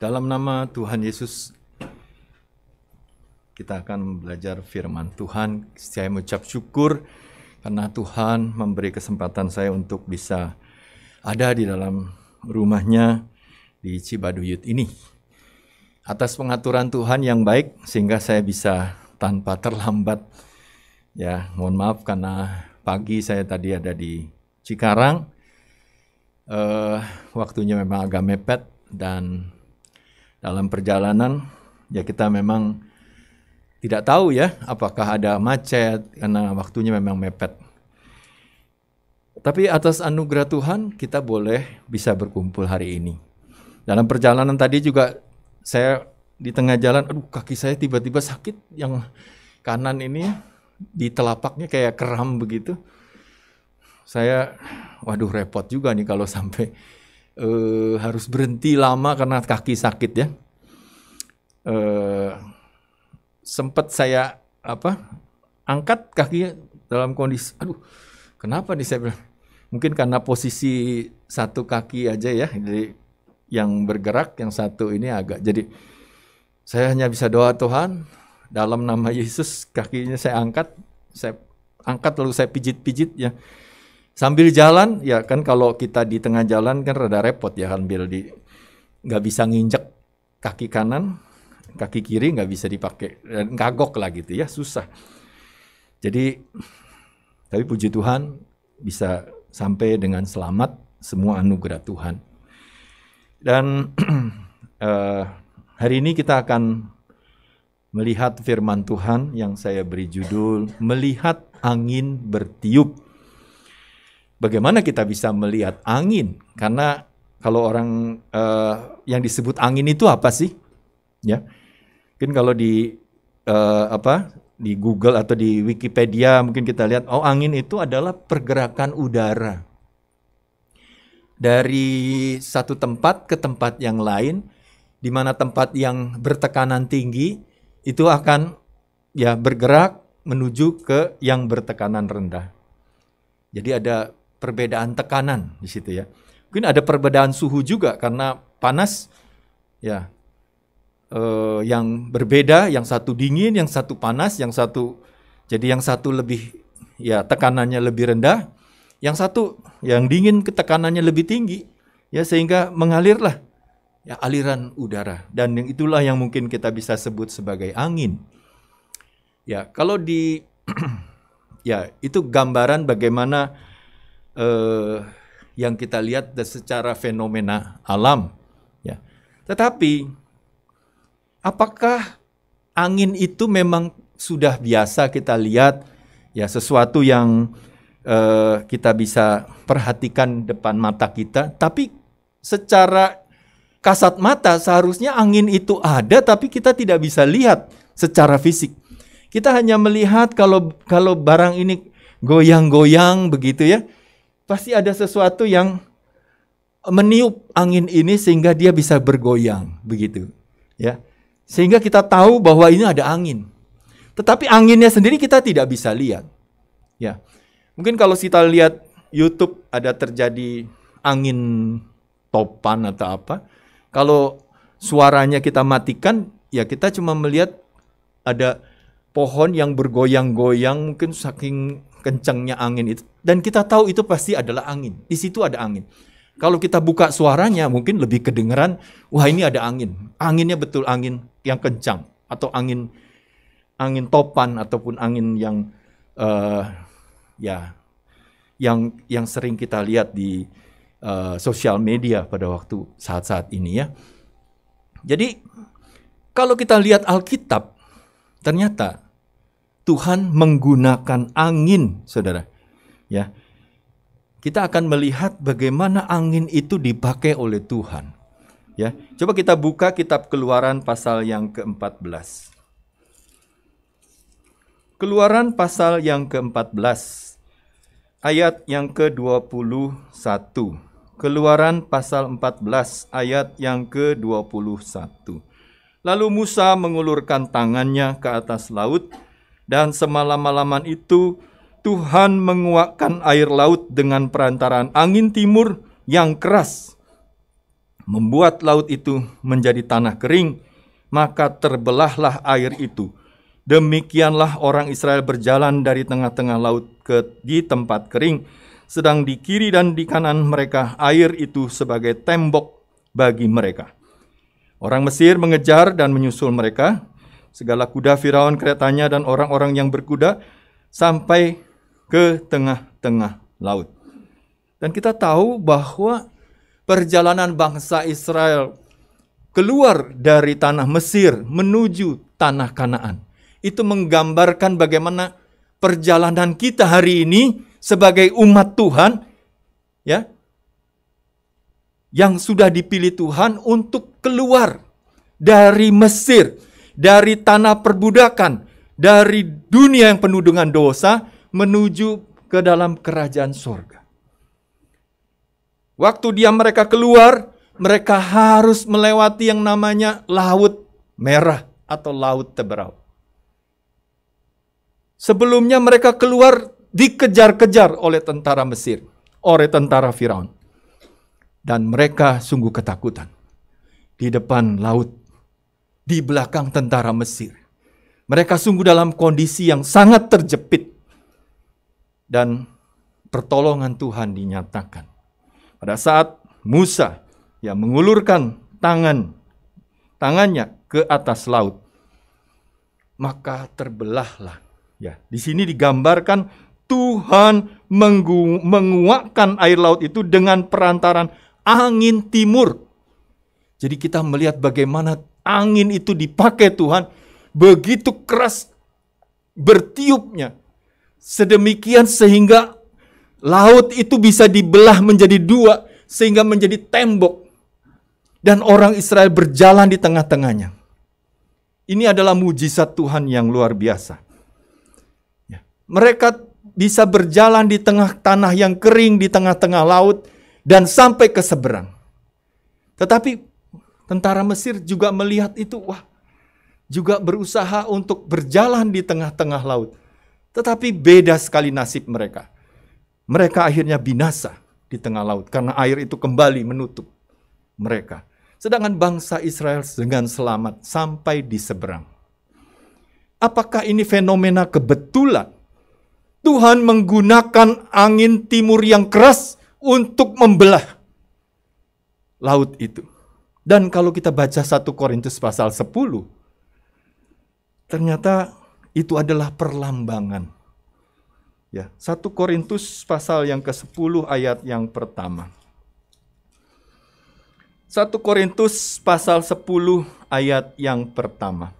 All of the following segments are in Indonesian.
Dalam nama Tuhan Yesus, kita akan belajar firman Tuhan. Saya mengucap syukur karena Tuhan memberi kesempatan saya untuk bisa ada di dalam rumahnya di Cibaduyut ini. Atas pengaturan Tuhan yang baik sehingga saya bisa tanpa terlambat. Ya, mohon maaf karena pagi saya tadi ada di Cikarang. Uh, waktunya memang agak mepet dan dalam perjalanan ya kita memang tidak tahu ya apakah ada macet karena waktunya memang mepet. Tapi atas anugerah Tuhan kita boleh bisa berkumpul hari ini. Dalam perjalanan tadi juga saya di tengah jalan, aduh kaki saya tiba-tiba sakit yang kanan ini ya, di telapaknya kayak kram begitu. Saya waduh repot juga nih kalau sampai Eh, harus berhenti lama karena kaki sakit ya. Eh, sempat saya apa angkat kakinya dalam kondisi aduh kenapa nih saya bilang mungkin karena posisi satu kaki aja ya jadi yang bergerak yang satu ini agak jadi saya hanya bisa doa Tuhan dalam nama Yesus kakinya saya angkat saya angkat lalu saya pijit-pijit ya Sambil jalan, ya kan kalau kita di tengah jalan kan rada repot ya sambil di nggak bisa nginjek kaki kanan, kaki kiri nggak bisa dipakai dan kagok lah gitu ya susah. Jadi tapi puji Tuhan bisa sampai dengan selamat semua anugerah Tuhan. Dan eh, hari ini kita akan melihat firman Tuhan yang saya beri judul Melihat Angin Bertiup bagaimana kita bisa melihat angin? Karena kalau orang uh, yang disebut angin itu apa sih? Ya, mungkin kalau di uh, apa di Google atau di Wikipedia mungkin kita lihat oh angin itu adalah pergerakan udara dari satu tempat ke tempat yang lain di mana tempat yang bertekanan tinggi itu akan ya bergerak menuju ke yang bertekanan rendah. Jadi ada perbedaan tekanan di situ ya. Mungkin ada perbedaan suhu juga karena panas ya eh, yang berbeda, yang satu dingin, yang satu panas, yang satu jadi yang satu lebih ya tekanannya lebih rendah, yang satu yang dingin ketekanannya lebih tinggi ya sehingga mengalirlah ya aliran udara dan yang itulah yang mungkin kita bisa sebut sebagai angin. Ya, kalau di ya itu gambaran bagaimana eh, yang kita lihat secara fenomena alam. Ya. Tetapi apakah angin itu memang sudah biasa kita lihat ya sesuatu yang eh, kita bisa perhatikan depan mata kita, tapi secara kasat mata seharusnya angin itu ada tapi kita tidak bisa lihat secara fisik. Kita hanya melihat kalau kalau barang ini goyang-goyang begitu ya. Pasti ada sesuatu yang meniup angin ini sehingga dia bisa bergoyang begitu. Ya. Sehingga kita tahu bahwa ini ada angin. Tetapi anginnya sendiri kita tidak bisa lihat. Ya. Mungkin kalau kita lihat YouTube ada terjadi angin topan atau apa. Kalau suaranya kita matikan, ya kita cuma melihat ada pohon yang bergoyang-goyang mungkin saking kencangnya angin itu dan kita tahu itu pasti adalah angin. Di situ ada angin. Kalau kita buka suaranya mungkin lebih kedengeran, wah ini ada angin. Anginnya betul angin yang kencang atau angin angin topan ataupun angin yang uh, ya yang yang sering kita lihat di uh, sosial media pada waktu saat-saat ini ya. Jadi kalau kita lihat Alkitab ternyata Tuhan menggunakan angin, Saudara ya kita akan melihat bagaimana angin itu dipakai oleh Tuhan. Ya, coba kita buka kitab Keluaran pasal yang ke-14. Keluaran pasal yang ke-14 ayat yang ke-21. Keluaran pasal 14 ayat yang ke-21. Lalu Musa mengulurkan tangannya ke atas laut dan semalam-malaman itu Tuhan menguakkan air laut dengan perantaraan angin timur yang keras, membuat laut itu menjadi tanah kering, maka terbelahlah air itu. Demikianlah orang Israel berjalan dari tengah-tengah laut ke di tempat kering, sedang di kiri dan di kanan mereka air itu sebagai tembok bagi mereka. Orang Mesir mengejar dan menyusul mereka, segala kuda Firaun keretanya dan orang-orang yang berkuda sampai ke tengah-tengah laut. Dan kita tahu bahwa perjalanan bangsa Israel keluar dari tanah Mesir menuju tanah Kanaan. Itu menggambarkan bagaimana perjalanan kita hari ini sebagai umat Tuhan ya yang sudah dipilih Tuhan untuk keluar dari Mesir, dari tanah perbudakan, dari dunia yang penuh dengan dosa menuju ke dalam kerajaan surga. Waktu dia mereka keluar, mereka harus melewati yang namanya laut merah atau laut teberau. Sebelumnya mereka keluar dikejar-kejar oleh tentara Mesir, oleh tentara Firaun. Dan mereka sungguh ketakutan. Di depan laut, di belakang tentara Mesir. Mereka sungguh dalam kondisi yang sangat terjepit dan pertolongan Tuhan dinyatakan. Pada saat Musa yang mengulurkan tangan tangannya ke atas laut, maka terbelahlah. Ya, di sini digambarkan Tuhan mengu menguakkan air laut itu dengan perantaran angin timur. Jadi kita melihat bagaimana angin itu dipakai Tuhan begitu keras bertiupnya Sedemikian sehingga laut itu bisa dibelah menjadi dua sehingga menjadi tembok dan orang Israel berjalan di tengah-tengahnya. Ini adalah mujizat Tuhan yang luar biasa. Ya. Mereka bisa berjalan di tengah tanah yang kering, di tengah-tengah laut, dan sampai ke seberang. Tetapi tentara Mesir juga melihat itu, wah, juga berusaha untuk berjalan di tengah-tengah laut. Tetapi beda sekali nasib mereka. Mereka akhirnya binasa di tengah laut karena air itu kembali menutup mereka. Sedangkan bangsa Israel dengan selamat sampai di seberang. Apakah ini fenomena kebetulan? Tuhan menggunakan angin timur yang keras untuk membelah laut itu. Dan kalau kita baca 1 Korintus pasal 10, ternyata itu adalah perlambangan. Ya, 1 Korintus pasal yang ke-10 ayat yang pertama. 1 Korintus pasal 10 ayat yang pertama.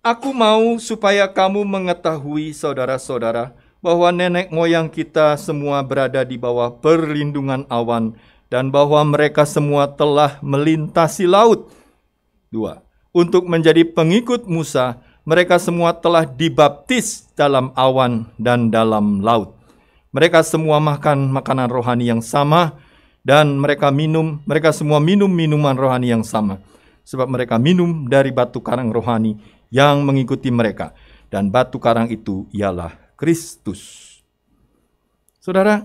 Aku mau supaya kamu mengetahui saudara-saudara bahwa nenek moyang kita semua berada di bawah perlindungan awan dan bahwa mereka semua telah melintasi laut. Dua, untuk menjadi pengikut Musa, mereka semua telah dibaptis dalam awan dan dalam laut. Mereka semua makan makanan rohani yang sama dan mereka minum, mereka semua minum minuman rohani yang sama sebab mereka minum dari batu karang rohani yang mengikuti mereka dan batu karang itu ialah Kristus. Saudara,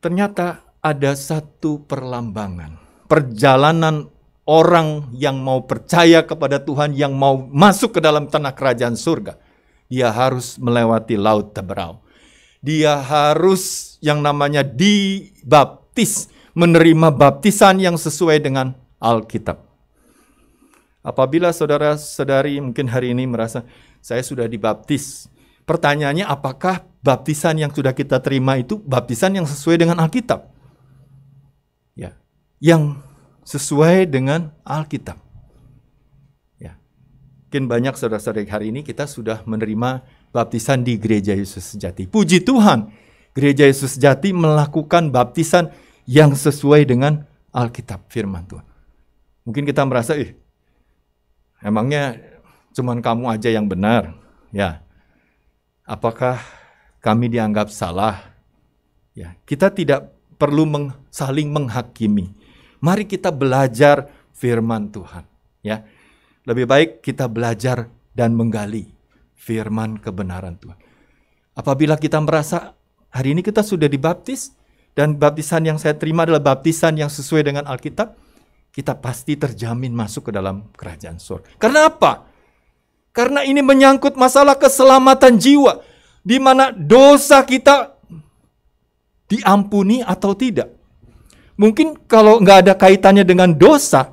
ternyata ada satu perlambangan, perjalanan orang yang mau percaya kepada Tuhan, yang mau masuk ke dalam tanah kerajaan surga, dia harus melewati laut teberau. Dia harus yang namanya dibaptis, menerima baptisan yang sesuai dengan Alkitab. Apabila saudara-saudari mungkin hari ini merasa saya sudah dibaptis, pertanyaannya apakah baptisan yang sudah kita terima itu baptisan yang sesuai dengan Alkitab? Ya. Yang sesuai dengan Alkitab. Ya. Mungkin banyak saudara-saudara hari ini kita sudah menerima baptisan di gereja Yesus sejati. Puji Tuhan, gereja Yesus sejati melakukan baptisan yang sesuai dengan Alkitab firman Tuhan. Mungkin kita merasa, "Ih, eh, emangnya cuman kamu aja yang benar?" Ya. Apakah kami dianggap salah? Ya, kita tidak perlu meng, saling menghakimi Mari kita belajar firman Tuhan, ya. Lebih baik kita belajar dan menggali firman kebenaran Tuhan. Apabila kita merasa hari ini kita sudah dibaptis dan baptisan yang saya terima adalah baptisan yang sesuai dengan Alkitab, kita pasti terjamin masuk ke dalam kerajaan surga. Karena apa? Karena ini menyangkut masalah keselamatan jiwa di mana dosa kita diampuni atau tidak. Mungkin kalau nggak ada kaitannya dengan dosa,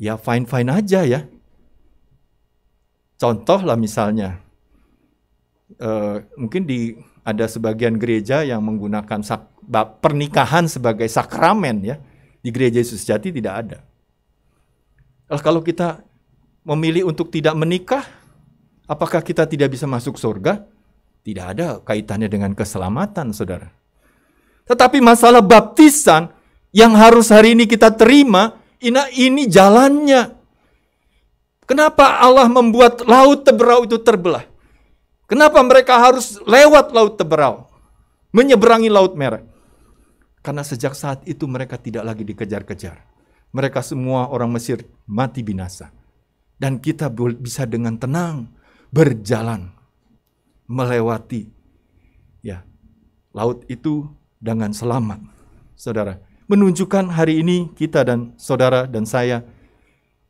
ya fine-fine aja ya. Contoh lah misalnya, uh, mungkin di ada sebagian gereja yang menggunakan sak, pernikahan sebagai sakramen ya. Di gereja Yesus Jati tidak ada. Nah, kalau kita memilih untuk tidak menikah, apakah kita tidak bisa masuk surga? Tidak ada kaitannya dengan keselamatan, saudara. Tetapi masalah baptisan yang harus hari ini kita terima, ini, ini jalannya. Kenapa Allah membuat laut teberau itu terbelah? Kenapa mereka harus lewat laut teberau? Menyeberangi laut merah. Karena sejak saat itu mereka tidak lagi dikejar-kejar. Mereka semua orang Mesir mati binasa. Dan kita bisa dengan tenang berjalan melewati ya laut itu dengan selamat. Saudara, menunjukkan hari ini kita dan saudara dan saya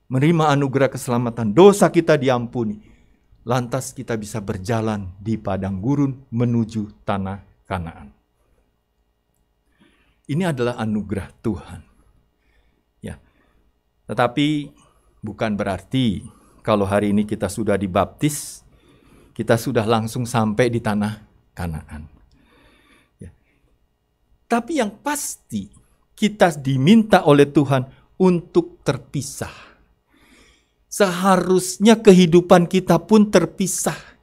menerima anugerah keselamatan, dosa kita diampuni. Lantas kita bisa berjalan di padang gurun menuju tanah Kanaan. Ini adalah anugerah Tuhan. Ya. Tetapi bukan berarti kalau hari ini kita sudah dibaptis, kita sudah langsung sampai di tanah Kanaan. Tapi yang pasti kita diminta oleh Tuhan untuk terpisah. Seharusnya kehidupan kita pun terpisah.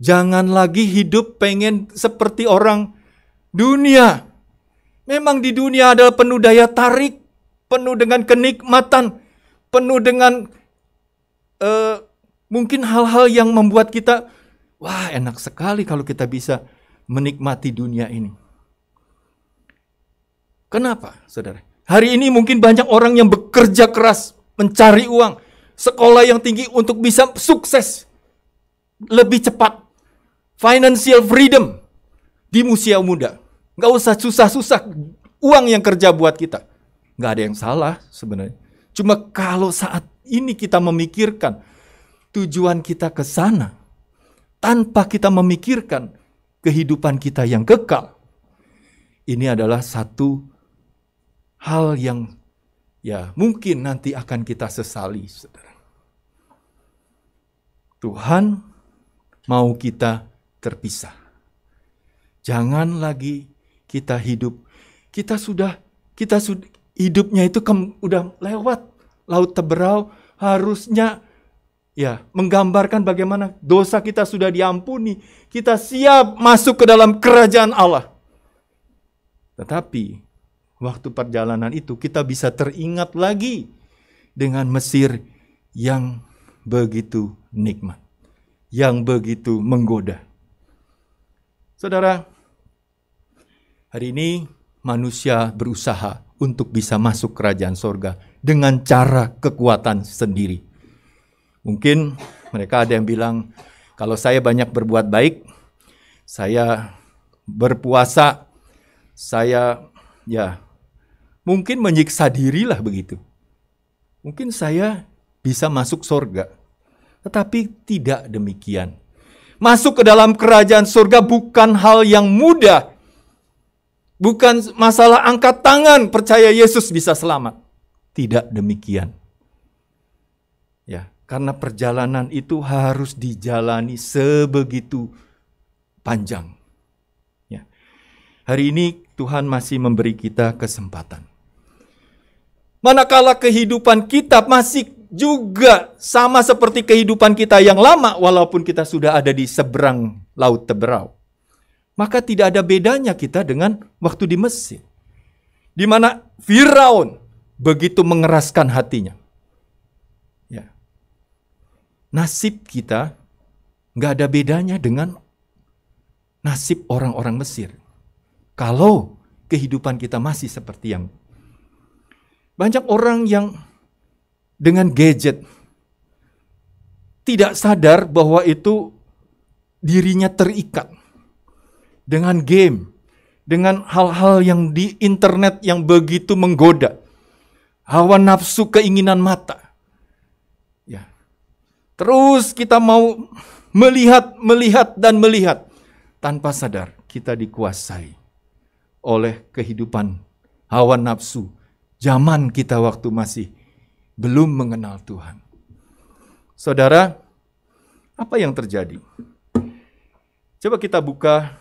Jangan lagi hidup pengen seperti orang dunia. Memang di dunia adalah penuh daya tarik, penuh dengan kenikmatan, penuh dengan uh, mungkin hal-hal yang membuat kita, wah enak sekali kalau kita bisa menikmati dunia ini. Kenapa, saudara? Hari ini mungkin banyak orang yang bekerja keras mencari uang, sekolah yang tinggi untuk bisa sukses lebih cepat, financial freedom di usia muda. Nggak usah susah-susah uang yang kerja buat kita. Nggak ada yang salah sebenarnya. Cuma kalau saat ini kita memikirkan tujuan kita ke sana, tanpa kita memikirkan kehidupan kita yang kekal, ini adalah satu hal yang ya mungkin nanti akan kita sesali, saudara. Tuhan mau kita terpisah. Jangan lagi kita hidup. Kita sudah kita sudah hidupnya itu kem, udah lewat laut teberau harusnya ya menggambarkan bagaimana dosa kita sudah diampuni, kita siap masuk ke dalam kerajaan Allah. Tetapi waktu perjalanan itu kita bisa teringat lagi dengan Mesir yang begitu nikmat, yang begitu menggoda. Saudara, hari ini manusia berusaha untuk bisa masuk kerajaan sorga dengan cara kekuatan sendiri. Mungkin mereka ada yang bilang, kalau saya banyak berbuat baik, saya berpuasa, saya ya mungkin menyiksa dirilah begitu. Mungkin saya bisa masuk surga. Tetapi tidak demikian. Masuk ke dalam kerajaan surga bukan hal yang mudah. Bukan masalah angkat tangan percaya Yesus bisa selamat. Tidak demikian. Ya, karena perjalanan itu harus dijalani sebegitu panjang. Ya. Hari ini Tuhan masih memberi kita kesempatan. Manakala kehidupan kita masih juga sama seperti kehidupan kita yang lama walaupun kita sudah ada di seberang laut teberau. Maka tidak ada bedanya kita dengan waktu di Mesir. Di mana Firaun begitu mengeraskan hatinya. Ya. Nasib kita nggak ada bedanya dengan nasib orang-orang Mesir. Kalau kehidupan kita masih seperti yang banyak orang yang dengan gadget tidak sadar bahwa itu dirinya terikat dengan game, dengan hal-hal yang di internet yang begitu menggoda. Hawa nafsu keinginan mata. Ya. Terus kita mau melihat, melihat dan melihat tanpa sadar kita dikuasai oleh kehidupan hawa nafsu zaman kita waktu masih belum mengenal Tuhan. Saudara, apa yang terjadi? Coba kita buka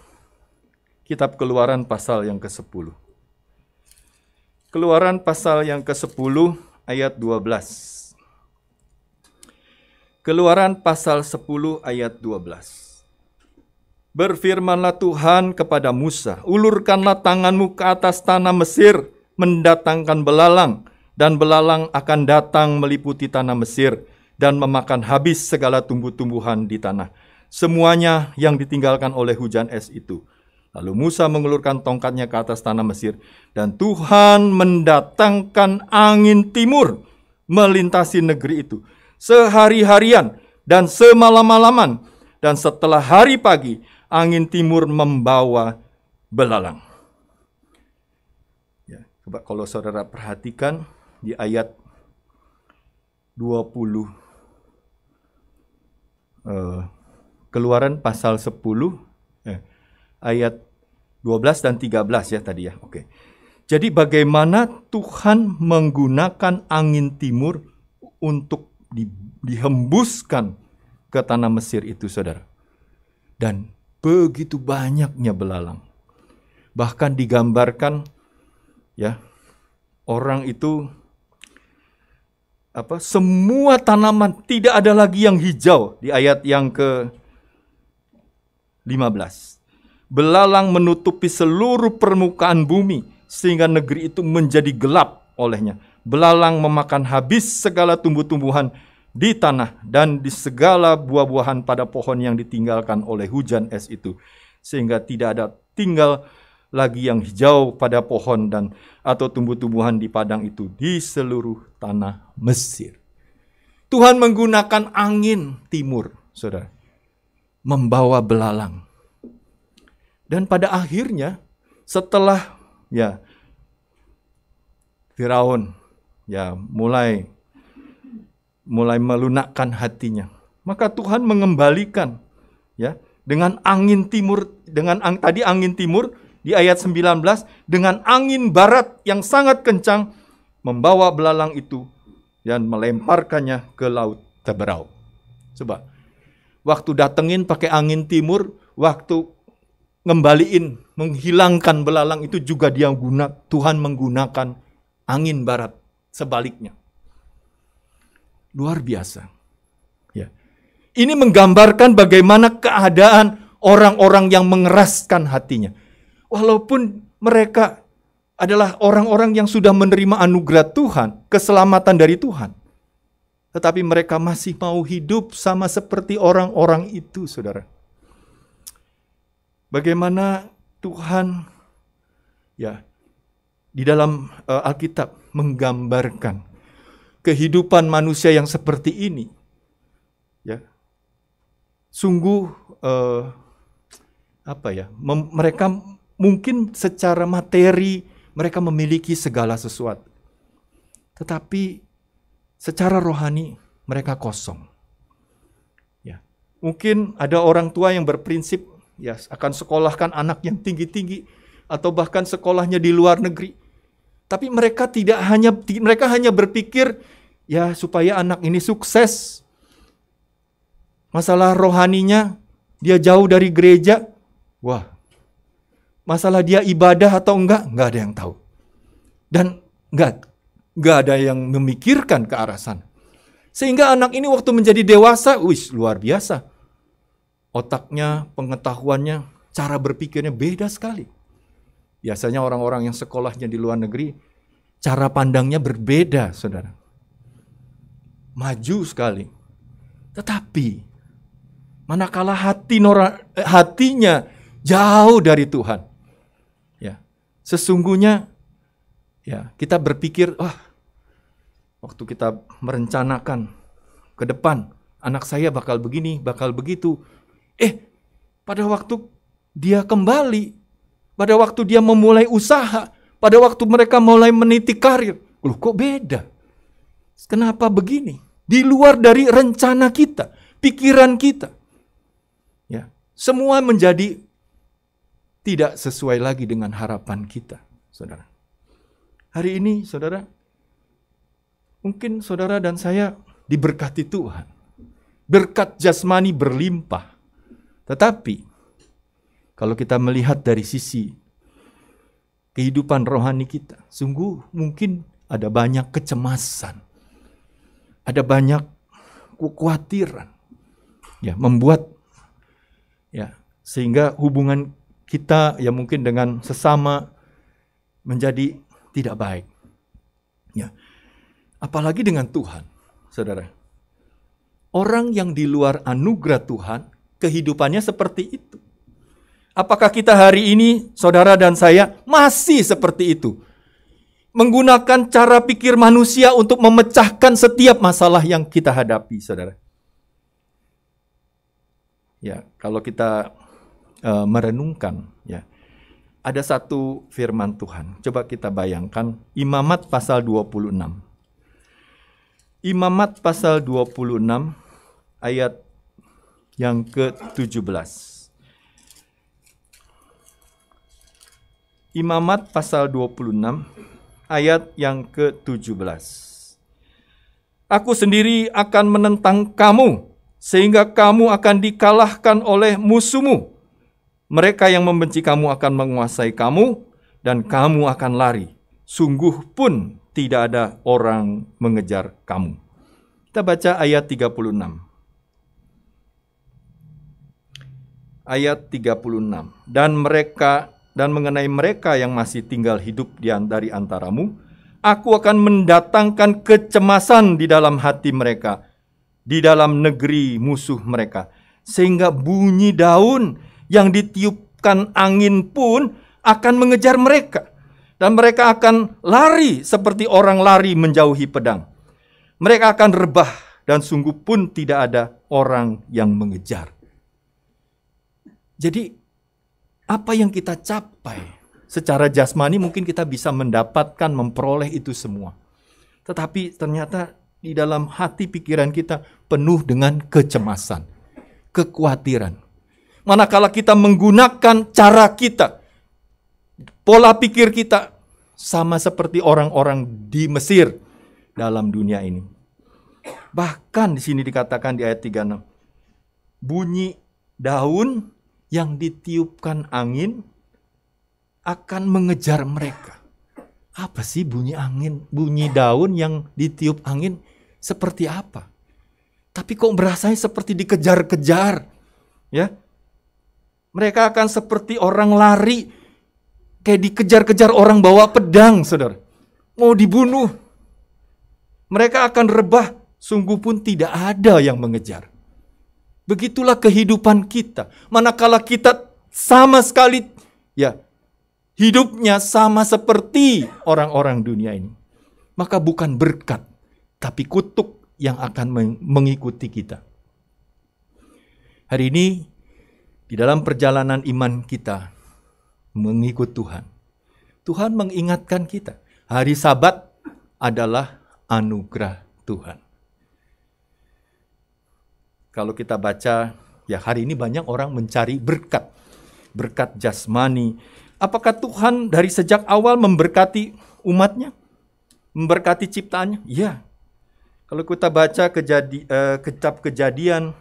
kitab Keluaran pasal yang ke-10. Keluaran pasal yang ke-10 ayat 12. Keluaran pasal 10 ayat 12. Berfirmanlah Tuhan kepada Musa, ulurkanlah tanganmu ke atas tanah Mesir, mendatangkan belalang, dan belalang akan datang meliputi tanah Mesir dan memakan habis segala tumbuh-tumbuhan di tanah. Semuanya yang ditinggalkan oleh hujan es itu. Lalu Musa mengulurkan tongkatnya ke atas tanah Mesir, dan Tuhan mendatangkan angin timur melintasi negeri itu sehari-harian dan semalam-malaman, dan setelah hari pagi angin timur membawa belalang. Coba kalau saudara perhatikan di ayat 20 uh, eh, Keluaran pasal 10 eh, ayat 12 dan 13 ya tadi ya. Oke. Jadi bagaimana Tuhan menggunakan angin timur untuk di, dihembuskan ke tanah Mesir itu Saudara. Dan begitu banyaknya belalang. Bahkan digambarkan ya orang itu apa semua tanaman tidak ada lagi yang hijau di ayat yang ke 15 belalang menutupi seluruh permukaan bumi sehingga negeri itu menjadi gelap olehnya belalang memakan habis segala tumbuh-tumbuhan di tanah dan di segala buah-buahan pada pohon yang ditinggalkan oleh hujan es itu sehingga tidak ada tinggal lagi yang hijau pada pohon dan atau tumbuh-tumbuhan di padang itu di seluruh tanah Mesir. Tuhan menggunakan angin timur, Saudara, membawa belalang. Dan pada akhirnya setelah ya Firaun ya mulai mulai melunakkan hatinya, maka Tuhan mengembalikan ya dengan angin timur dengan ang, tadi angin timur di ayat 19 dengan angin barat yang sangat kencang membawa belalang itu dan melemparkannya ke laut Teberau. Coba, waktu datengin pakai angin timur, waktu ngembaliin, menghilangkan belalang itu juga dia guna, Tuhan menggunakan angin barat sebaliknya. Luar biasa. Ya. Ini menggambarkan bagaimana keadaan orang-orang yang mengeraskan hatinya walaupun mereka adalah orang-orang yang sudah menerima anugerah Tuhan, keselamatan dari Tuhan. Tetapi mereka masih mau hidup sama seperti orang-orang itu, saudara. Bagaimana Tuhan, ya, di dalam uh, Alkitab menggambarkan kehidupan manusia yang seperti ini, ya, sungguh uh, apa ya, mereka mungkin secara materi mereka memiliki segala sesuatu. Tetapi secara rohani mereka kosong. Ya. Mungkin ada orang tua yang berprinsip ya akan sekolahkan anak yang tinggi-tinggi atau bahkan sekolahnya di luar negeri. Tapi mereka tidak hanya mereka hanya berpikir ya supaya anak ini sukses. Masalah rohaninya dia jauh dari gereja. Wah, Masalah dia ibadah atau enggak, enggak ada yang tahu. Dan enggak, enggak ada yang memikirkan ke arah sana. Sehingga anak ini waktu menjadi dewasa, wis luar biasa. Otaknya, pengetahuannya, cara berpikirnya beda sekali. Biasanya orang-orang yang sekolahnya di luar negeri, cara pandangnya berbeda, saudara. Maju sekali. Tetapi, manakala hati nora, eh, hatinya jauh dari Tuhan, sesungguhnya ya kita berpikir wah oh, waktu kita merencanakan ke depan anak saya bakal begini, bakal begitu. Eh, pada waktu dia kembali, pada waktu dia memulai usaha, pada waktu mereka mulai meniti karir, loh kok beda? Kenapa begini? Di luar dari rencana kita, pikiran kita. Ya, semua menjadi tidak sesuai lagi dengan harapan kita, saudara. Hari ini, saudara, mungkin saudara dan saya diberkati Tuhan. Berkat jasmani berlimpah. Tetapi, kalau kita melihat dari sisi kehidupan rohani kita, sungguh mungkin ada banyak kecemasan. Ada banyak kekhawatiran. Ya, membuat ya, sehingga hubungan kita ya mungkin dengan sesama menjadi tidak baik. Ya. Apalagi dengan Tuhan, saudara. Orang yang di luar anugerah Tuhan, kehidupannya seperti itu. Apakah kita hari ini, saudara dan saya, masih seperti itu? Menggunakan cara pikir manusia untuk memecahkan setiap masalah yang kita hadapi, saudara. Ya, kalau kita uh, merenungkan ya. Ada satu firman Tuhan. Coba kita bayangkan Imamat pasal 26. Imamat pasal 26 ayat yang ke-17. Imamat pasal 26 ayat yang ke-17. Aku sendiri akan menentang kamu sehingga kamu akan dikalahkan oleh musuhmu. Mereka yang membenci kamu akan menguasai kamu, dan kamu akan lari. Sungguh pun tidak ada orang mengejar kamu. Kita baca ayat 36. Ayat 36. Dan mereka dan mengenai mereka yang masih tinggal hidup di dari antaramu, aku akan mendatangkan kecemasan di dalam hati mereka, di dalam negeri musuh mereka, sehingga bunyi daun yang ditiupkan angin pun akan mengejar mereka dan mereka akan lari seperti orang lari menjauhi pedang. Mereka akan rebah dan sungguh pun tidak ada orang yang mengejar. Jadi apa yang kita capai secara jasmani mungkin kita bisa mendapatkan memperoleh itu semua. Tetapi ternyata di dalam hati pikiran kita penuh dengan kecemasan, kekhawatiran, manakala kita menggunakan cara kita, pola pikir kita sama seperti orang-orang di Mesir dalam dunia ini. Bahkan di sini dikatakan di ayat 36, bunyi daun yang ditiupkan angin akan mengejar mereka. Apa sih bunyi angin, bunyi daun yang ditiup angin seperti apa? Tapi kok berasanya seperti dikejar-kejar, ya? Mereka akan seperti orang lari, kayak dikejar-kejar orang bawa pedang, saudara. Mau dibunuh. Mereka akan rebah, sungguh pun tidak ada yang mengejar. Begitulah kehidupan kita. Manakala kita sama sekali, ya, hidupnya sama seperti orang-orang dunia ini. Maka bukan berkat, tapi kutuk yang akan mengikuti kita. Hari ini di dalam perjalanan iman kita mengikut Tuhan, Tuhan mengingatkan kita, hari Sabat adalah anugerah Tuhan. Kalau kita baca, ya hari ini banyak orang mencari berkat, berkat jasmani. Apakah Tuhan dari sejak awal memberkati umatnya? Memberkati ciptaannya? Ya. Kalau kita baca kejadi, eh, kecap kejadian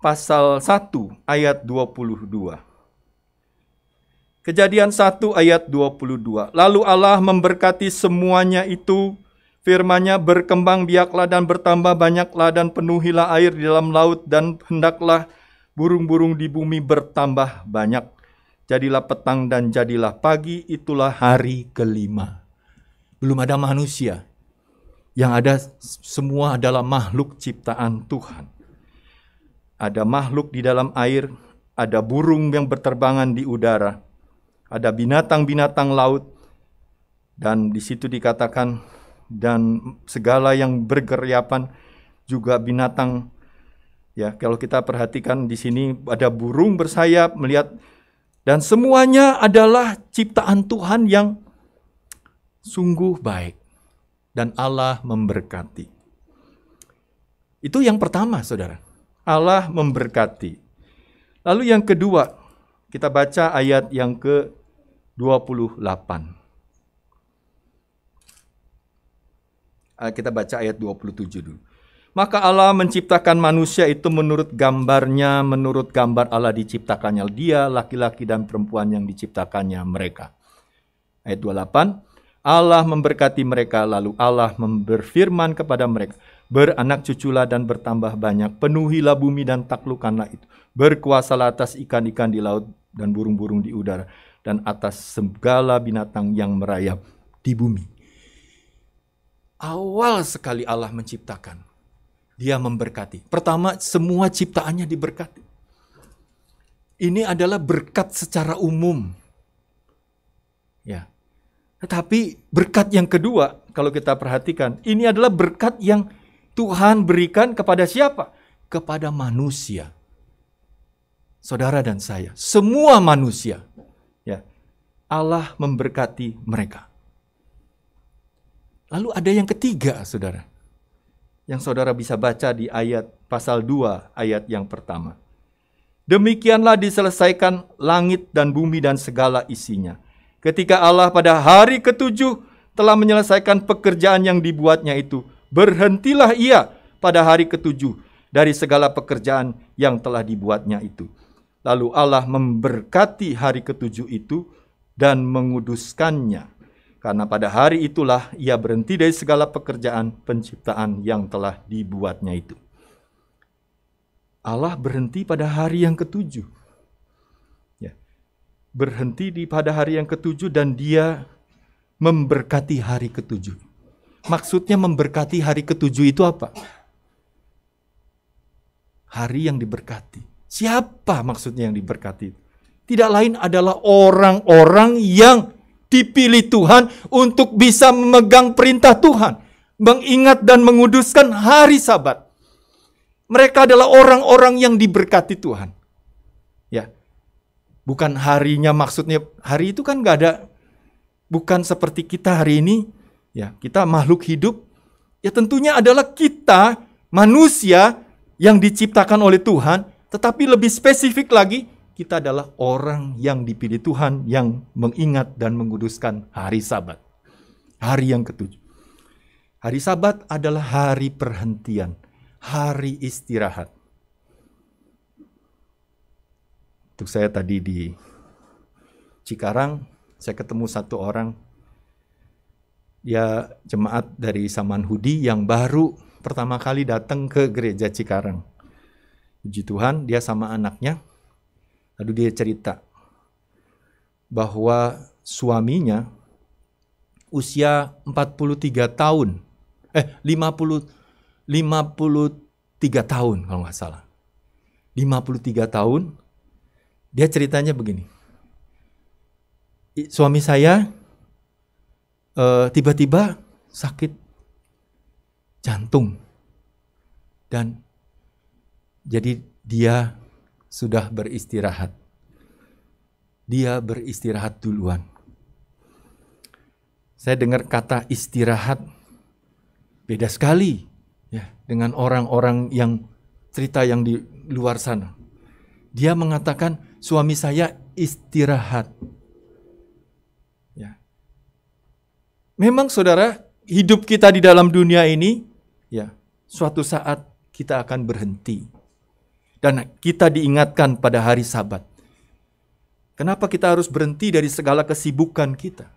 pasal 1 ayat 22. Kejadian 1 ayat 22. Lalu Allah memberkati semuanya itu, firmanya berkembang biaklah dan bertambah banyaklah dan penuhilah air di dalam laut dan hendaklah burung-burung di bumi bertambah banyak. Jadilah petang dan jadilah pagi, itulah hari kelima. Belum ada manusia, yang ada semua adalah makhluk ciptaan Tuhan ada makhluk di dalam air, ada burung yang berterbangan di udara, ada binatang-binatang laut, dan di situ dikatakan, dan segala yang bergeriapan juga binatang. Ya, kalau kita perhatikan di sini ada burung bersayap melihat dan semuanya adalah ciptaan Tuhan yang sungguh baik dan Allah memberkati. Itu yang pertama, saudara. Allah memberkati. Lalu yang kedua, kita baca ayat yang ke-28. Ah, kita baca ayat 27 dulu. Maka Allah menciptakan manusia itu menurut gambarnya, menurut gambar Allah diciptakannya dia, laki-laki dan perempuan yang diciptakannya mereka. Ayat 28, Allah memberkati mereka, lalu Allah memberfirman kepada mereka, beranak cuculah dan bertambah banyak, penuhilah bumi dan taklukkanlah itu, berkuasalah atas ikan-ikan di laut dan burung-burung di udara, dan atas segala binatang yang merayap di bumi. Awal sekali Allah menciptakan, Dia memberkati. Pertama, semua ciptaannya diberkati. Ini adalah berkat secara umum. Ya. Tetapi berkat yang kedua, kalau kita perhatikan, ini adalah berkat yang Tuhan berikan kepada siapa? Kepada manusia. Saudara dan saya, semua manusia. Ya. Allah memberkati mereka. Lalu ada yang ketiga, Saudara. Yang Saudara bisa baca di ayat pasal 2 ayat yang pertama. Demikianlah diselesaikan langit dan bumi dan segala isinya. Ketika Allah pada hari ketujuh telah menyelesaikan pekerjaan yang dibuatnya itu, berhentilah ia pada hari ketujuh dari segala pekerjaan yang telah dibuatnya itu. Lalu Allah memberkati hari ketujuh itu dan menguduskannya. Karena pada hari itulah ia berhenti dari segala pekerjaan penciptaan yang telah dibuatnya itu. Allah berhenti pada hari yang ketujuh. Ya. Berhenti di pada hari yang ketujuh dan dia memberkati hari ketujuh maksudnya memberkati hari ketujuh itu apa? Hari yang diberkati. Siapa maksudnya yang diberkati? Tidak lain adalah orang-orang yang dipilih Tuhan untuk bisa memegang perintah Tuhan, mengingat dan menguduskan hari Sabat. Mereka adalah orang-orang yang diberkati Tuhan. Ya. Bukan harinya maksudnya hari itu kan gak ada bukan seperti kita hari ini Ya, kita makhluk hidup ya tentunya adalah kita manusia yang diciptakan oleh Tuhan, tetapi lebih spesifik lagi kita adalah orang yang dipilih Tuhan yang mengingat dan menguduskan hari Sabat. Hari yang ketujuh. Hari Sabat adalah hari perhentian, hari istirahat. Untuk saya tadi di Cikarang, saya ketemu satu orang dia ya, jemaat dari Saman Hudi yang baru pertama kali datang ke gereja Cikarang. Puji Tuhan, dia sama anaknya. Lalu dia cerita bahwa suaminya usia 43 tahun. Eh, 50 53 tahun kalau nggak salah. 53 tahun. Dia ceritanya begini. Suami saya Eh, tiba-tiba uh, sakit jantung dan jadi dia sudah beristirahat. Dia beristirahat duluan. Saya dengar kata istirahat beda sekali ya dengan orang-orang yang cerita yang di luar sana. Dia mengatakan suami saya istirahat. Memang saudara, hidup kita di dalam dunia ini, ya, suatu saat kita akan berhenti. Dan kita diingatkan pada hari sabat. Kenapa kita harus berhenti dari segala kesibukan kita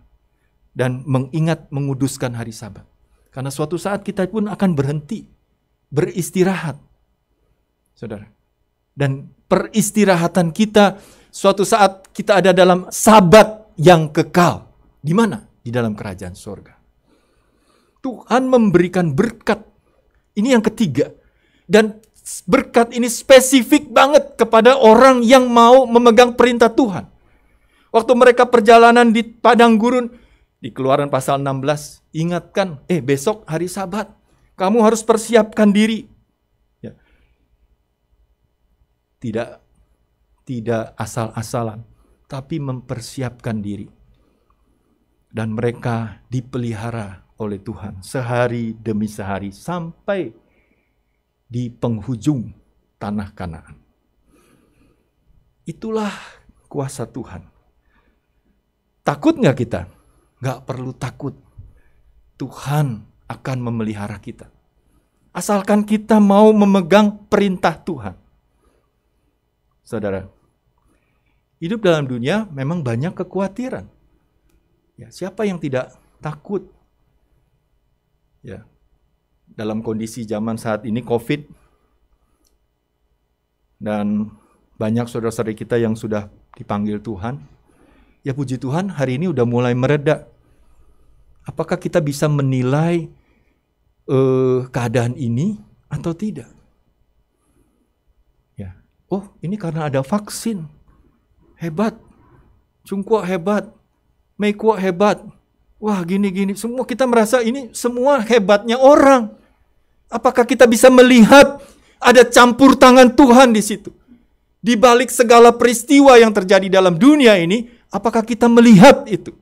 dan mengingat menguduskan hari sabat? Karena suatu saat kita pun akan berhenti, beristirahat. Saudara. Dan peristirahatan kita suatu saat kita ada dalam sabat yang kekal. Di mana? di dalam kerajaan sorga. Tuhan memberikan berkat. Ini yang ketiga. Dan berkat ini spesifik banget kepada orang yang mau memegang perintah Tuhan. Waktu mereka perjalanan di padang gurun, di keluaran pasal 16, ingatkan, eh besok hari sabat, kamu harus persiapkan diri. Ya. Tidak tidak asal-asalan, tapi mempersiapkan diri dan mereka dipelihara oleh Tuhan sehari demi sehari sampai di penghujung tanah Kanaan. Itulah kuasa Tuhan. Takut nggak kita? Nggak perlu takut. Tuhan akan memelihara kita. Asalkan kita mau memegang perintah Tuhan. Saudara, hidup dalam dunia memang banyak kekhawatiran Ya, siapa yang tidak takut? Ya. Dalam kondisi zaman saat ini Covid dan banyak saudara-saudari kita yang sudah dipanggil Tuhan. Ya puji Tuhan, hari ini udah mulai mereda. Apakah kita bisa menilai uh, keadaan ini atau tidak? Ya. Oh, ini karena ada vaksin. Hebat. Cungkuak hebat. Mekwa hebat. Wah gini-gini. Semua kita merasa ini semua hebatnya orang. Apakah kita bisa melihat ada campur tangan Tuhan di situ? Di balik segala peristiwa yang terjadi dalam dunia ini, apakah kita melihat itu?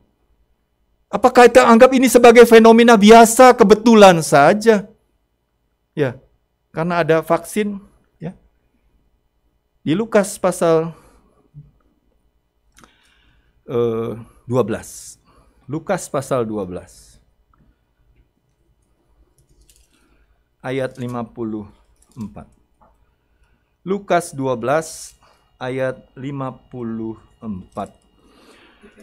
Apakah kita anggap ini sebagai fenomena biasa, kebetulan saja? Ya, karena ada vaksin. Ya. Di Lukas pasal uh, 12. Lukas pasal 12. Ayat 54. Lukas 12 ayat 54.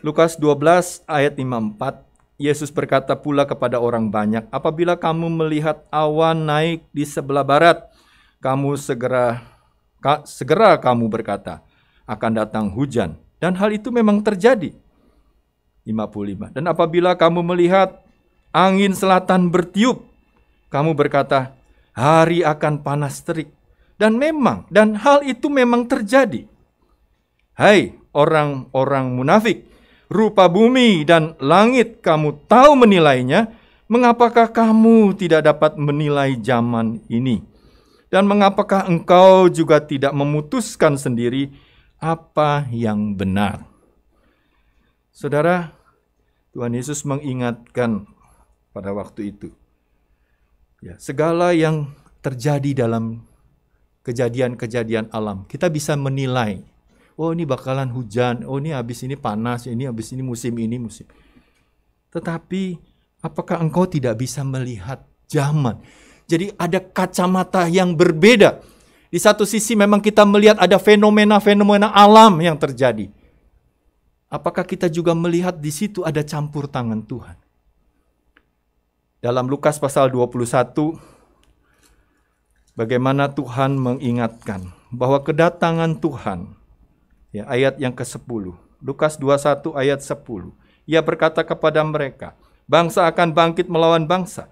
Lukas 12 ayat 54. Yesus berkata pula kepada orang banyak, "Apabila kamu melihat awan naik di sebelah barat, kamu segera ka, segera kamu berkata, akan datang hujan." Dan hal itu memang terjadi. 55. Dan apabila kamu melihat angin selatan bertiup, kamu berkata, hari akan panas terik. Dan memang, dan hal itu memang terjadi. Hai orang-orang munafik, rupa bumi dan langit kamu tahu menilainya, mengapakah kamu tidak dapat menilai zaman ini? Dan mengapakah engkau juga tidak memutuskan sendiri apa yang benar? Saudara, Tuhan Yesus mengingatkan pada waktu itu. Ya, segala yang terjadi dalam kejadian-kejadian alam, kita bisa menilai. Oh, ini bakalan hujan, oh ini habis ini panas, ini habis ini musim ini musim. Tetapi apakah engkau tidak bisa melihat zaman? Jadi ada kacamata yang berbeda. Di satu sisi memang kita melihat ada fenomena-fenomena alam yang terjadi. Apakah kita juga melihat di situ ada campur tangan Tuhan? Dalam Lukas pasal 21 bagaimana Tuhan mengingatkan bahwa kedatangan Tuhan ya ayat yang ke-10 Lukas 21 ayat 10 ia berkata kepada mereka bangsa akan bangkit melawan bangsa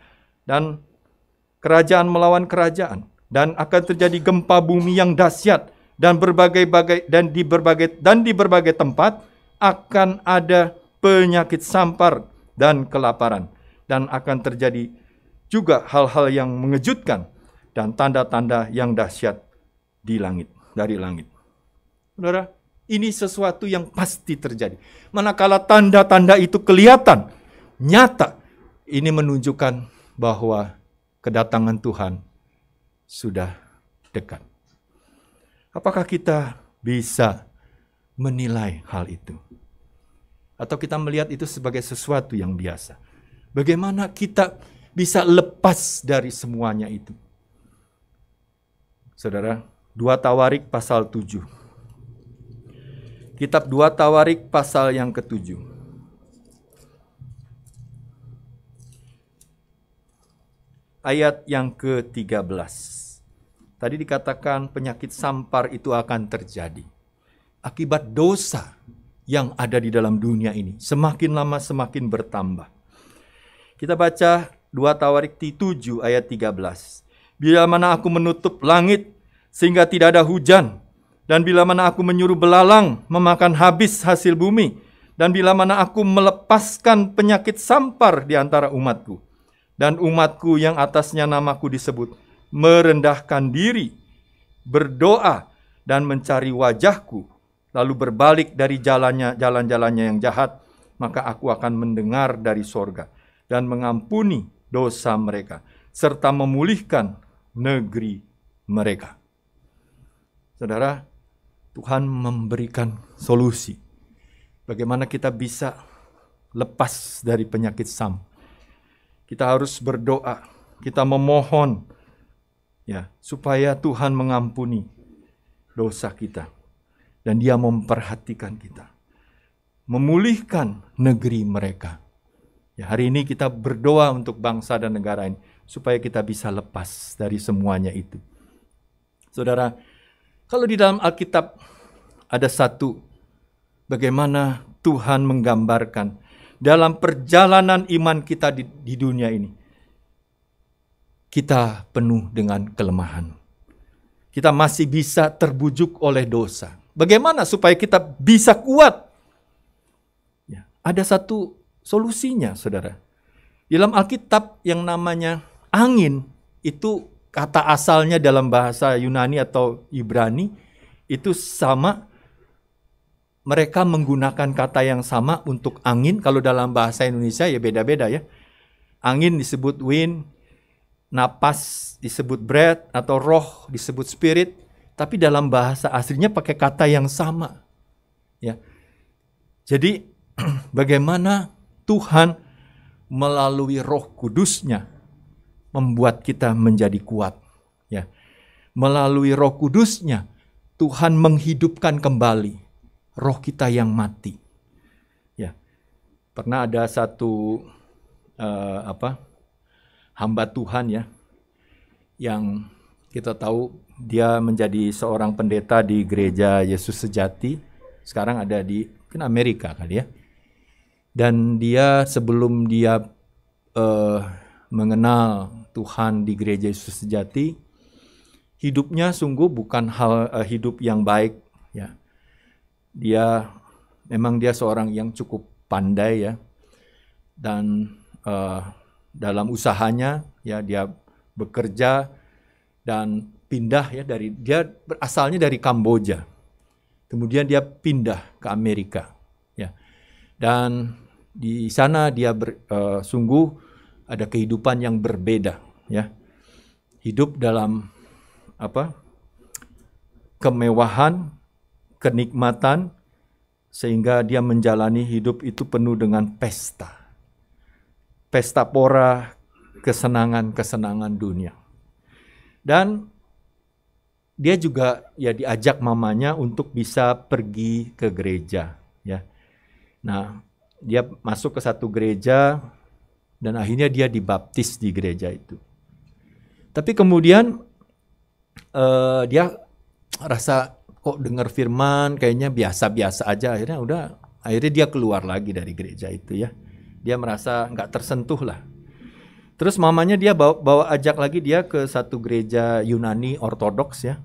dan kerajaan melawan kerajaan dan akan terjadi gempa bumi yang dahsyat dan berbagai-bagai dan di berbagai dan di berbagai tempat akan ada penyakit sampar dan kelaparan dan akan terjadi juga hal-hal yang mengejutkan dan tanda-tanda yang dahsyat di langit dari langit. Saudara, ini sesuatu yang pasti terjadi. Manakala tanda-tanda itu kelihatan, nyata, ini menunjukkan bahwa kedatangan Tuhan sudah dekat. Apakah kita bisa menilai hal itu. Atau kita melihat itu sebagai sesuatu yang biasa. Bagaimana kita bisa lepas dari semuanya itu? Saudara, dua Tawarik pasal tujuh, Kitab dua Tawarik pasal yang ketujuh. Ayat yang ke-13. Tadi dikatakan penyakit sampar itu akan terjadi akibat dosa yang ada di dalam dunia ini semakin lama semakin bertambah. Kita baca 2 Tawarik 7 ayat 13. Bila mana aku menutup langit sehingga tidak ada hujan dan bila mana aku menyuruh belalang memakan habis hasil bumi dan bila mana aku melepaskan penyakit sampar di antara umatku dan umatku yang atasnya namaku disebut merendahkan diri berdoa dan mencari wajahku lalu berbalik dari jalannya jalan-jalannya yang jahat, maka aku akan mendengar dari sorga dan mengampuni dosa mereka serta memulihkan negeri mereka. Saudara, Tuhan memberikan solusi. Bagaimana kita bisa lepas dari penyakit SAM? Kita harus berdoa, kita memohon ya, supaya Tuhan mengampuni dosa kita dan dia memperhatikan kita. Memulihkan negeri mereka. Ya, hari ini kita berdoa untuk bangsa dan negara ini supaya kita bisa lepas dari semuanya itu. Saudara, kalau di dalam Alkitab ada satu bagaimana Tuhan menggambarkan dalam perjalanan iman kita di, di dunia ini. Kita penuh dengan kelemahan. Kita masih bisa terbujuk oleh dosa. Bagaimana supaya kita bisa kuat? Ya, ada satu solusinya, saudara. Dalam Alkitab yang namanya angin itu kata asalnya dalam bahasa Yunani atau Ibrani itu sama mereka menggunakan kata yang sama untuk angin kalau dalam bahasa Indonesia ya beda-beda ya. Angin disebut wind, napas disebut breath atau roh disebut spirit, tapi dalam bahasa aslinya pakai kata yang sama. Ya. Jadi bagaimana Tuhan melalui Roh Kudusnya membuat kita menjadi kuat, ya. Melalui Roh Kudusnya Tuhan menghidupkan kembali roh kita yang mati. Ya. Pernah ada satu uh, apa? hamba Tuhan ya yang kita tahu dia menjadi seorang pendeta di gereja Yesus Sejati. Sekarang ada di mungkin Amerika kali ya. Dan dia sebelum dia uh, mengenal Tuhan di gereja Yesus Sejati, hidupnya sungguh bukan hal uh, hidup yang baik ya. Dia memang dia seorang yang cukup pandai ya. Dan uh, dalam usahanya ya dia bekerja dan pindah ya dari dia asalnya dari Kamboja. Kemudian dia pindah ke Amerika ya. Dan di sana dia ber, uh, sungguh ada kehidupan yang berbeda ya. Hidup dalam apa? kemewahan, kenikmatan sehingga dia menjalani hidup itu penuh dengan pesta. Pesta pora kesenangan-kesenangan dunia. Dan dia juga ya diajak mamanya untuk bisa pergi ke gereja ya. Nah, dia masuk ke satu gereja dan akhirnya dia dibaptis di gereja itu. Tapi kemudian uh, dia rasa kok dengar firman kayaknya biasa-biasa aja akhirnya udah akhirnya dia keluar lagi dari gereja itu ya. Dia merasa nggak tersentuh lah Terus mamanya dia bawa, bawa ajak lagi dia ke satu gereja Yunani Ortodoks ya.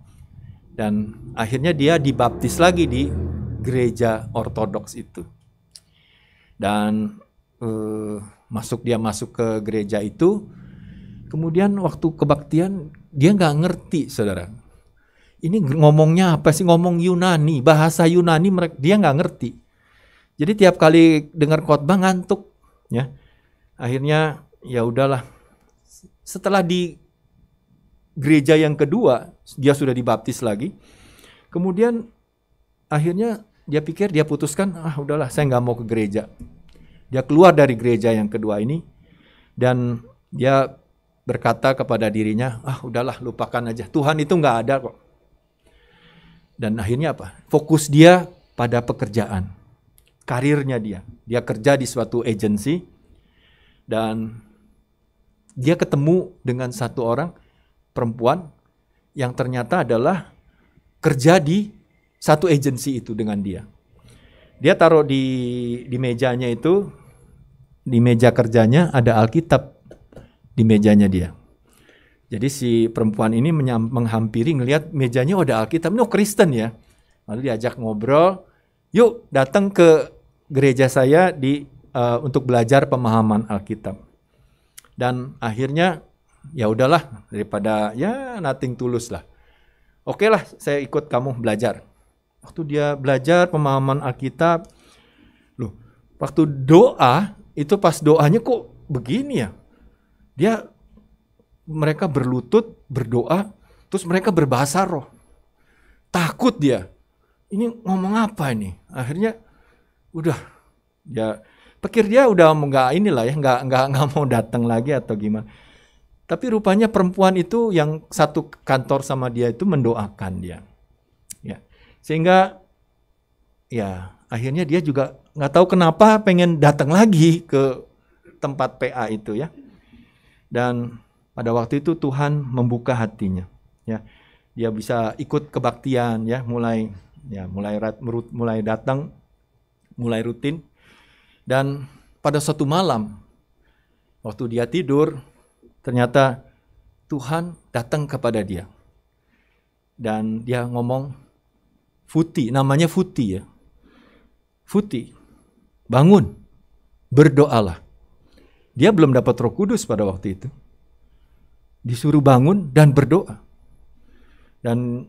Dan akhirnya dia dibaptis lagi di gereja Ortodoks itu. Dan eh, masuk dia masuk ke gereja itu. Kemudian waktu kebaktian dia nggak ngerti saudara. Ini ngomongnya apa sih ngomong Yunani bahasa Yunani mereka dia nggak ngerti. Jadi tiap kali dengar khotbah ngantuk ya. Akhirnya ya udahlah. Setelah di gereja yang kedua, dia sudah dibaptis lagi. Kemudian akhirnya dia pikir dia putuskan, ah udahlah saya nggak mau ke gereja. Dia keluar dari gereja yang kedua ini dan dia berkata kepada dirinya, ah udahlah lupakan aja, Tuhan itu nggak ada kok. Dan akhirnya apa? Fokus dia pada pekerjaan, karirnya dia. Dia kerja di suatu agensi dan dia ketemu dengan satu orang perempuan yang ternyata adalah kerja di satu agensi itu dengan dia. Dia taruh di di mejanya itu di meja kerjanya ada Alkitab di mejanya dia. Jadi si perempuan ini menghampiri ngelihat mejanya oh, ada Alkitab, oh, Kristen ya. Lalu diajak ngobrol, yuk datang ke gereja saya di uh, untuk belajar pemahaman Alkitab dan akhirnya ya udahlah daripada ya nothing tulus lah oke okay lah saya ikut kamu belajar waktu dia belajar pemahaman Alkitab loh waktu doa itu pas doanya kok begini ya dia mereka berlutut berdoa terus mereka berbahasa roh takut dia ini ngomong apa ini akhirnya udah ya pikir dia udah nggak inilah ya nggak nggak nggak mau datang lagi atau gimana tapi rupanya perempuan itu yang satu kantor sama dia itu mendoakan dia ya sehingga ya akhirnya dia juga nggak tahu kenapa pengen datang lagi ke tempat PA itu ya dan pada waktu itu Tuhan membuka hatinya ya dia bisa ikut kebaktian ya mulai ya mulai mulai datang mulai rutin dan pada suatu malam, waktu dia tidur, ternyata Tuhan datang kepada dia. Dan dia ngomong, Futi, namanya Futi ya. Futi, bangun, berdoalah. Dia belum dapat roh kudus pada waktu itu. Disuruh bangun dan berdoa. Dan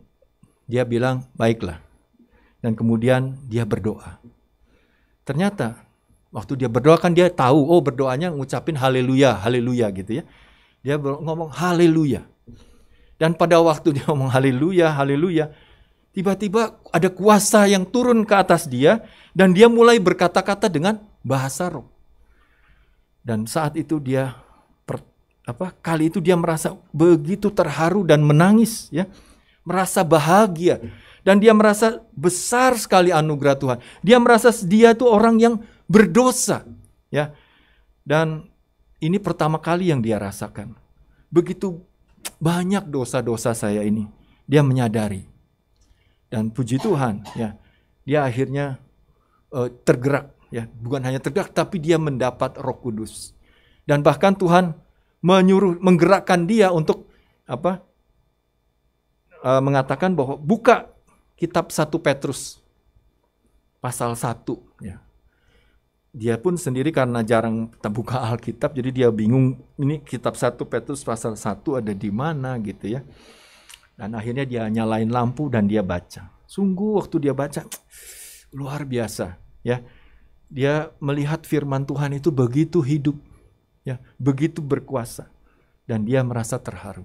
dia bilang, baiklah. Dan kemudian dia berdoa. Ternyata Waktu dia berdoa kan dia tahu, oh berdoanya ngucapin haleluya, haleluya gitu ya. Dia ngomong haleluya. Dan pada waktu dia ngomong haleluya, haleluya, tiba-tiba ada kuasa yang turun ke atas dia dan dia mulai berkata-kata dengan bahasa roh. Dan saat itu dia per, apa kali itu dia merasa begitu terharu dan menangis ya, merasa bahagia dan dia merasa besar sekali anugerah Tuhan. Dia merasa dia itu orang yang berdosa, ya. Dan ini pertama kali yang dia rasakan. Begitu banyak dosa-dosa saya ini, dia menyadari. Dan puji Tuhan, ya. Dia akhirnya uh, tergerak, ya. Bukan hanya tergerak tapi dia mendapat Roh Kudus. Dan bahkan Tuhan menyuruh menggerakkan dia untuk apa? Uh, mengatakan bahwa buka kitab 1 Petrus pasal 1 dia pun sendiri karena jarang terbuka Alkitab jadi dia bingung ini kitab 1 Petrus pasal 1 ada di mana gitu ya. Dan akhirnya dia nyalain lampu dan dia baca. Sungguh waktu dia baca luar biasa ya. Dia melihat firman Tuhan itu begitu hidup ya, begitu berkuasa dan dia merasa terharu.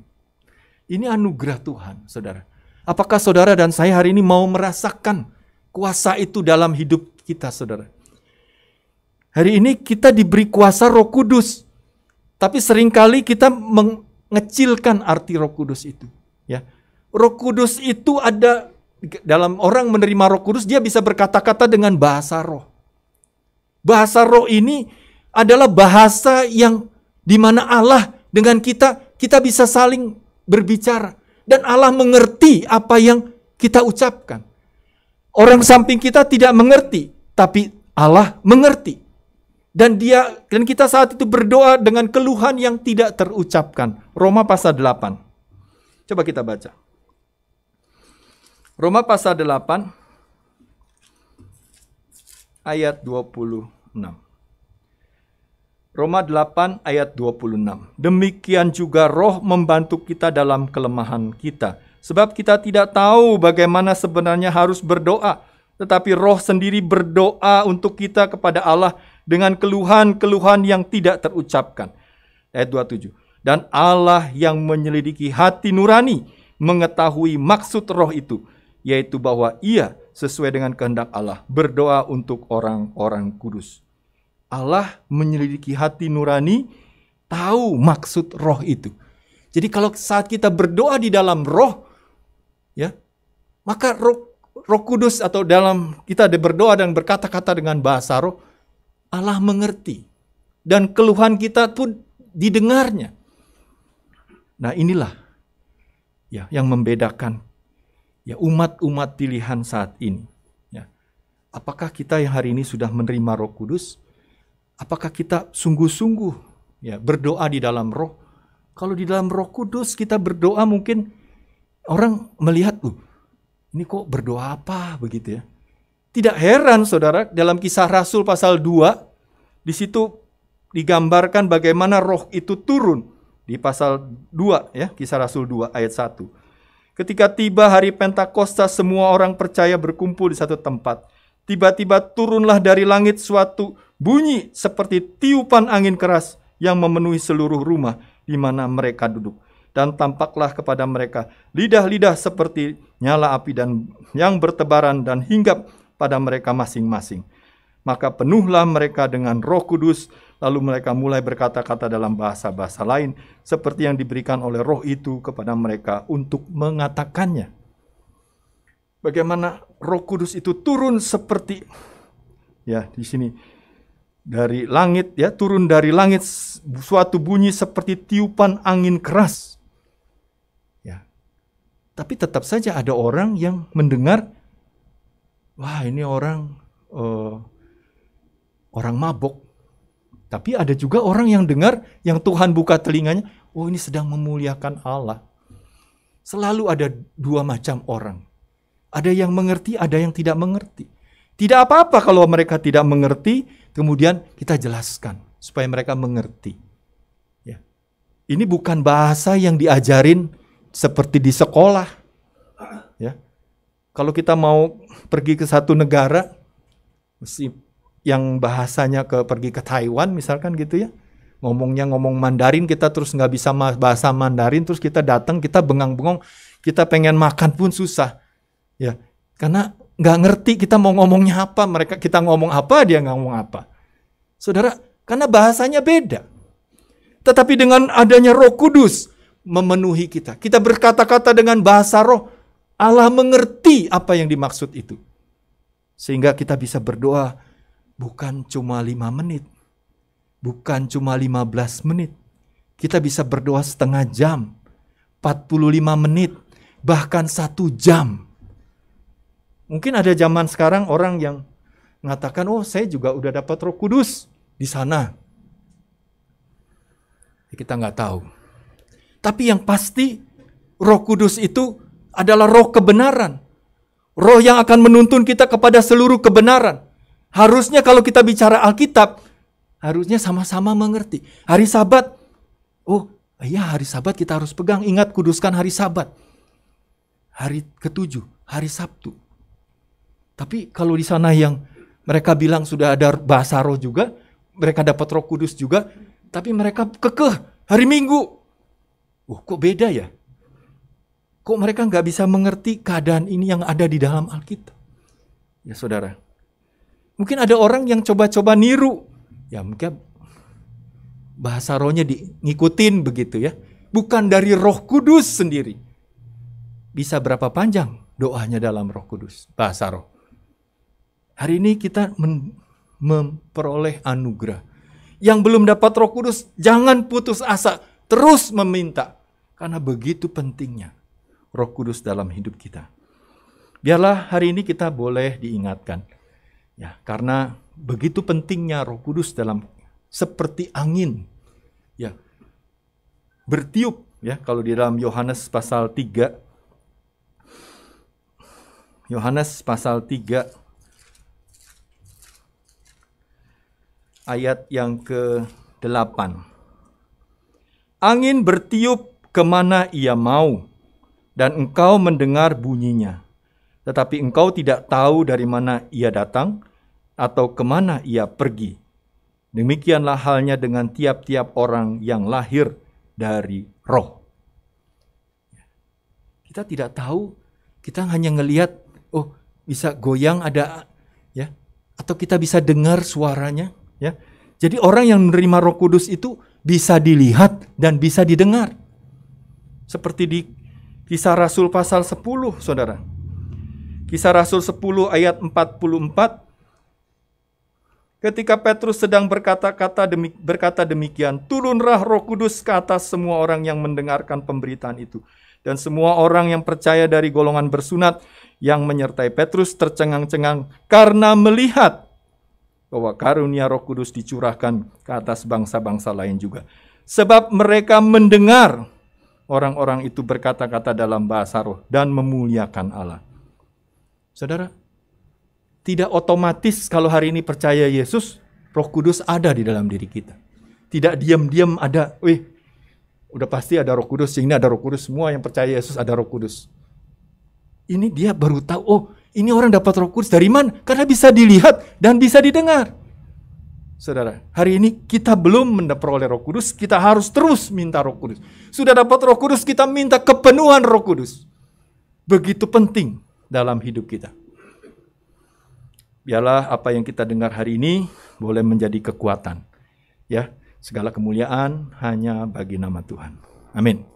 Ini anugerah Tuhan, Saudara. Apakah saudara dan saya hari ini mau merasakan kuasa itu dalam hidup kita, Saudara? Hari ini kita diberi kuasa Roh Kudus. Tapi seringkali kita mengecilkan arti Roh Kudus itu, ya. Roh Kudus itu ada dalam orang menerima Roh Kudus dia bisa berkata-kata dengan bahasa roh. Bahasa roh ini adalah bahasa yang di mana Allah dengan kita kita bisa saling berbicara dan Allah mengerti apa yang kita ucapkan. Orang samping kita tidak mengerti, tapi Allah mengerti dan dia dan kita saat itu berdoa dengan keluhan yang tidak terucapkan. Roma pasal 8. Coba kita baca. Roma pasal 8 ayat 26. Roma 8 ayat 26. Demikian juga roh membantu kita dalam kelemahan kita. Sebab kita tidak tahu bagaimana sebenarnya harus berdoa. Tetapi roh sendiri berdoa untuk kita kepada Allah dengan keluhan-keluhan yang tidak terucapkan. Ayat 27. Dan Allah yang menyelidiki hati nurani mengetahui maksud roh itu, yaitu bahwa ia sesuai dengan kehendak Allah berdoa untuk orang-orang kudus. Allah menyelidiki hati nurani, tahu maksud roh itu. Jadi kalau saat kita berdoa di dalam roh, ya, maka roh, roh kudus atau dalam kita berdoa dan berkata-kata dengan bahasa roh, Allah mengerti dan keluhan kita pun didengarnya. Nah, inilah ya yang membedakan ya umat-umat pilihan saat ini. Ya. Apakah kita yang hari ini sudah menerima Roh Kudus? Apakah kita sungguh-sungguh ya berdoa di dalam Roh? Kalau di dalam Roh Kudus kita berdoa mungkin orang melihat, "Uh, ini kok berdoa apa?" begitu ya. Tidak heran saudara, dalam kisah Rasul pasal 2, di situ digambarkan bagaimana roh itu turun. Di pasal 2 ya, kisah Rasul 2 ayat 1. Ketika tiba hari Pentakosta, semua orang percaya berkumpul di satu tempat. Tiba-tiba turunlah dari langit suatu bunyi seperti tiupan angin keras yang memenuhi seluruh rumah di mana mereka duduk dan tampaklah kepada mereka lidah-lidah seperti nyala api dan yang bertebaran dan hinggap pada mereka masing-masing. Maka penuhlah mereka dengan roh kudus, lalu mereka mulai berkata-kata dalam bahasa-bahasa lain, seperti yang diberikan oleh roh itu kepada mereka untuk mengatakannya. Bagaimana roh kudus itu turun seperti, ya di sini, dari langit ya turun dari langit suatu bunyi seperti tiupan angin keras ya tapi tetap saja ada orang yang mendengar wah ini orang uh, orang mabok. Tapi ada juga orang yang dengar yang Tuhan buka telinganya, oh ini sedang memuliakan Allah. Selalu ada dua macam orang. Ada yang mengerti, ada yang tidak mengerti. Tidak apa-apa kalau mereka tidak mengerti, kemudian kita jelaskan supaya mereka mengerti. Ya. Ini bukan bahasa yang diajarin seperti di sekolah. Ya. Kalau kita mau pergi ke satu negara mesti yang bahasanya ke pergi ke Taiwan misalkan gitu ya, ngomongnya ngomong Mandarin kita terus nggak bisa bahasa Mandarin terus kita datang kita bengang-bengong kita pengen makan pun susah ya karena nggak ngerti kita mau ngomongnya apa mereka kita ngomong apa dia ngomong apa saudara karena bahasanya beda tetapi dengan adanya Roh Kudus memenuhi kita kita berkata-kata dengan bahasa Roh Allah mengerti apa yang dimaksud itu. Sehingga kita bisa berdoa bukan cuma lima menit, bukan cuma lima belas menit. Kita bisa berdoa setengah jam, empat puluh lima menit, bahkan satu jam. Mungkin ada zaman sekarang orang yang mengatakan, oh saya juga udah dapat roh kudus di sana. Ya, kita nggak tahu. Tapi yang pasti roh kudus itu adalah roh kebenaran. Roh yang akan menuntun kita kepada seluruh kebenaran. Harusnya kalau kita bicara Alkitab, harusnya sama-sama mengerti. Hari Sabat, oh iya hari Sabat kita harus pegang. Ingat kuduskan hari Sabat. Hari ketujuh, hari Sabtu. Tapi kalau di sana yang mereka bilang sudah ada bahasa roh juga, mereka dapat roh kudus juga, tapi mereka kekeh hari Minggu. Oh kok beda ya? Kok mereka nggak bisa mengerti keadaan ini yang ada di dalam Alkitab? Ya saudara, mungkin ada orang yang coba-coba niru. Ya mungkin bahasa rohnya di, ngikutin begitu ya. Bukan dari roh kudus sendiri. Bisa berapa panjang doanya dalam roh kudus, bahasa roh. Hari ini kita memperoleh anugerah. Yang belum dapat roh kudus, jangan putus asa. Terus meminta. Karena begitu pentingnya Roh Kudus dalam hidup kita. Biarlah hari ini kita boleh diingatkan. Ya, karena begitu pentingnya Roh Kudus dalam seperti angin. Ya. Bertiup ya kalau di dalam Yohanes pasal 3 Yohanes pasal 3 ayat yang ke-8 Angin bertiup kemana ia mau, dan engkau mendengar bunyinya, tetapi engkau tidak tahu dari mana ia datang atau kemana ia pergi. Demikianlah halnya dengan tiap-tiap orang yang lahir dari roh. Kita tidak tahu, kita hanya ngelihat, oh bisa goyang ada ya, atau kita bisa dengar suaranya ya. Jadi orang yang menerima Roh Kudus itu bisa dilihat dan bisa didengar. Seperti di Kisah Rasul pasal 10, Saudara. Kisah Rasul 10 ayat 44 Ketika Petrus sedang berkata-kata demi, berkata demikian, turunlah Roh Kudus ke atas semua orang yang mendengarkan pemberitaan itu dan semua orang yang percaya dari golongan bersunat yang menyertai Petrus tercengang-cengang karena melihat bahwa karunia Roh Kudus dicurahkan ke atas bangsa-bangsa lain juga. Sebab mereka mendengar orang-orang itu berkata-kata dalam bahasa roh dan memuliakan Allah. Saudara, tidak otomatis kalau hari ini percaya Yesus, Roh Kudus ada di dalam diri kita. Tidak diam-diam ada, wih, udah pasti ada Roh Kudus, ini ada Roh Kudus, semua yang percaya Yesus ada Roh Kudus. Ini dia baru tahu, oh, ini orang dapat Roh Kudus dari mana? Karena bisa dilihat dan bisa didengar. Saudara, hari ini kita belum mendapat Roh Kudus, kita harus terus minta Roh Kudus. Sudah dapat Roh Kudus, kita minta kepenuhan Roh Kudus. Begitu penting dalam hidup kita. Biarlah apa yang kita dengar hari ini boleh menjadi kekuatan. Ya, segala kemuliaan hanya bagi nama Tuhan. Amin.